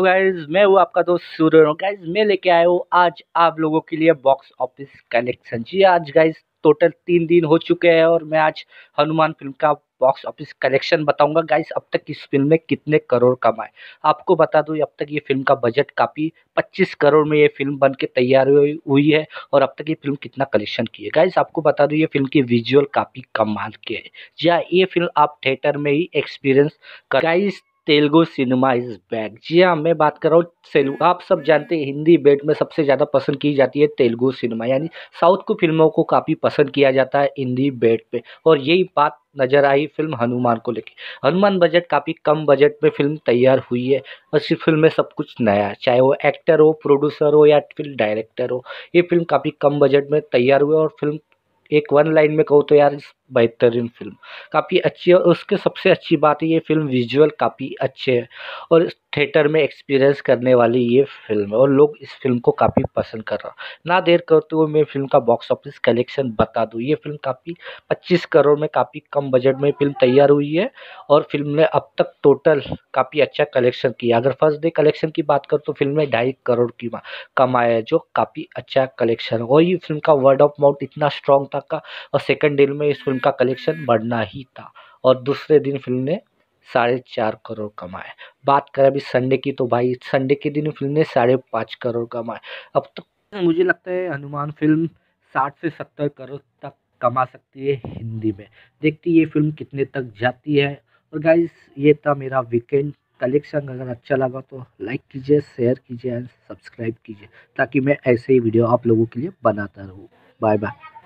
तो गाइज मैं वो आपका दोस्त सूर्य हूँ गाइज मैं लेके आया हूँ आज आप लोगों के लिए बॉक्स ऑफिस कलेक्शन जी आज गाइज टोटल तीन दिन हो चुके हैं और मैं आज हनुमान फिल्म का बॉक्स ऑफिस कलेक्शन बताऊंगा गाइस अब तक इस फिल्म में कितने करोड़ कमाए आपको बता दूं अब तक ये फिल्म का बजट काफ़ी 25 करोड़ में ये फिल्म बन के तैयार हुई है और अब तक ये फिल्म कितना कलेक्शन की है गाइस आपको बता दूं ये फिल्म की विजुअल काफ़ी कमाल के है या ये फिल्म आप थिएटर में ही एक्सपीरियंस कर guys Telugu cinema is back जी हाँ मैं बात कर रहा हूँ तेलुगु आप सब जानते हैं हिंदी बेट में सबसे ज़्यादा पसंद की जाती है तेलुगु सिनेमा यानी साउथ की फिल्मों को काफ़ी पसंद किया जाता है हिंदी बेट पे और यही बात नज़र आई फिल्म हनुमान को लेकर हनुमान बजट काफ़ी कम बजट में फिल्म तैयार हुई है और इस फिल्म में सब कुछ नया चाहे वो एक्टर हो प्रोड्यूसर हो या फिर डायरेक्टर हो ये फिल्म काफ़ी कम बजट में तैयार हुई और फिल्म एक वन लाइन में कहूँ तो यार इस बेहतरीन फ़िल्म काफ़ी अच्छी है और उसके सबसे अच्छी बात है ये फ़िल्म विजुअल काफ़ी अच्छे है और थिएटर में एक्सपीरियंस करने वाली ये फ़िल्म है और लोग इस फ़िल्म को काफ़ी पसंद कर रहा ना देर करते हुए मैं फ़िल्म का बॉक्स ऑफिस कलेक्शन बता दूँ ये फ़िल्म काफ़ी पच्चीस करोड़ में काफ़ी कम बजट में फ़िल्म तैयार हुई है और फिल्म ने अब तक टोटल काफ़ी अच्छा कलेक्शन किया अगर फर्स्ट डे कलेक्शन की बात करूँ तो फिल्म ने ढाई करोड़ की कमाया है जो काफ़ी अच्छा कलेक्शन और ये फिल्म का वर्ड ऑफ माउथ इतना स्ट्रॉन्ग था का और सेकेंड डे में इस फिल्म उनका कलेक्शन बढ़ना ही था और दूसरे दिन फिल्म ने साढ़े चार करोड़ कमाए बात करें अभी संडे की तो भाई संडे के दिन फिल्म ने साढ़े पाँच करोड़ कमाए अब तक तो मुझे लगता है हनुमान फिल्म साठ से सत्तर करोड़ तक कमा सकती है हिंदी में देखती ये फिल्म कितने तक जाती है और गाइज ये था मेरा वीकेंड कलेक्शन अगर अच्छा लगा तो लाइक कीजिए शेयर कीजिए एंड सब्सक्राइब कीजिए ताकि मैं ऐसे ही वीडियो आप लोगों के लिए बनाता रहूँ बाय बाय